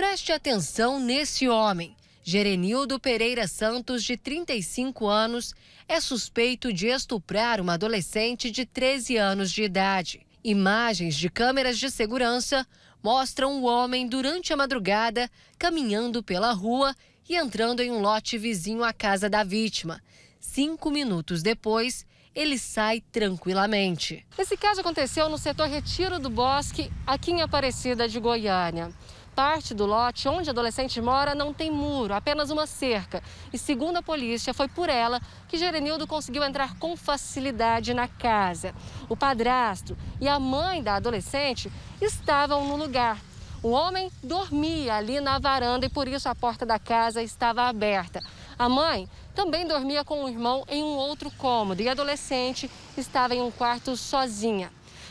Preste atenção nesse homem. Jerenildo Pereira Santos, de 35 anos, é suspeito de estuprar uma adolescente de 13 anos de idade. Imagens de câmeras de segurança mostram o homem durante a madrugada caminhando pela rua e entrando em um lote vizinho à casa da vítima. Cinco minutos depois, ele sai tranquilamente. Esse caso aconteceu no setor Retiro do Bosque, aqui em Aparecida de Goiânia parte do lote onde a adolescente mora não tem muro, apenas uma cerca. E segundo a polícia, foi por ela que Jerenildo conseguiu entrar com facilidade na casa. O padrasto e a mãe da adolescente estavam no lugar. O homem dormia ali na varanda e por isso a porta da casa estava aberta. A mãe também dormia com o irmão em um outro cômodo e a adolescente estava em um quarto sozinha.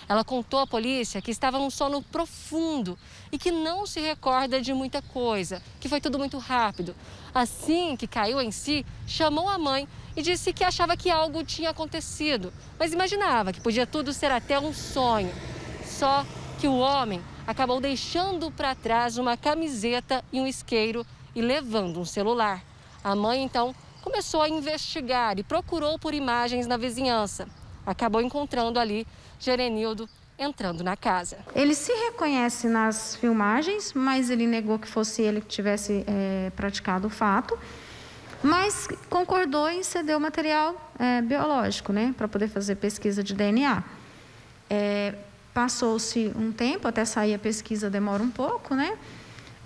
Ela contou à polícia que estava num sono profundo e que não se recorda de muita coisa, que foi tudo muito rápido. Assim que caiu em si, chamou a mãe e disse que achava que algo tinha acontecido, mas imaginava que podia tudo ser até um sonho. Só que o homem acabou deixando para trás uma camiseta e um isqueiro e levando um celular. A mãe então começou a investigar e procurou por imagens na vizinhança acabou encontrando ali Gerenildo entrando na casa. Ele se reconhece nas filmagens, mas ele negou que fosse ele que tivesse é, praticado o fato. Mas concordou em ceder o material é, biológico, né, para poder fazer pesquisa de DNA. É, Passou-se um tempo, até sair a pesquisa demora um pouco, né?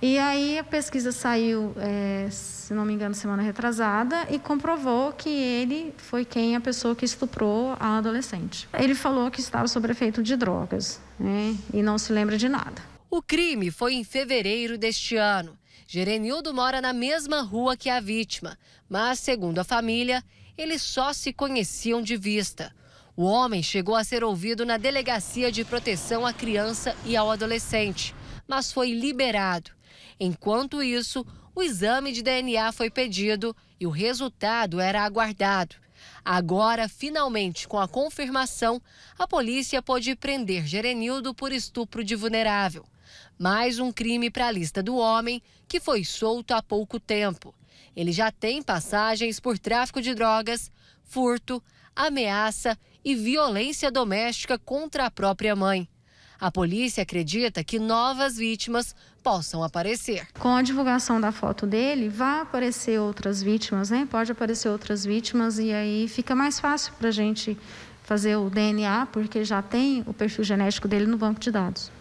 E aí a pesquisa saiu, é, se não me engano, semana retrasada e comprovou que ele foi quem a pessoa que estuprou a adolescente. Ele falou que estava sob efeito de drogas né, e não se lembra de nada. O crime foi em fevereiro deste ano. Gerenildo mora na mesma rua que a vítima, mas, segundo a família, eles só se conheciam de vista. O homem chegou a ser ouvido na Delegacia de Proteção à Criança e ao Adolescente, mas foi liberado. Enquanto isso, o exame de DNA foi pedido e o resultado era aguardado. Agora, finalmente, com a confirmação, a polícia pôde prender Gerenildo por estupro de vulnerável. Mais um crime para a lista do homem, que foi solto há pouco tempo. Ele já tem passagens por tráfico de drogas, furto, ameaça e violência doméstica contra a própria mãe. A polícia acredita que novas vítimas possam aparecer. Com a divulgação da foto dele, vai aparecer outras vítimas, né? Pode aparecer outras vítimas e aí fica mais fácil para a gente fazer o DNA, porque já tem o perfil genético dele no banco de dados.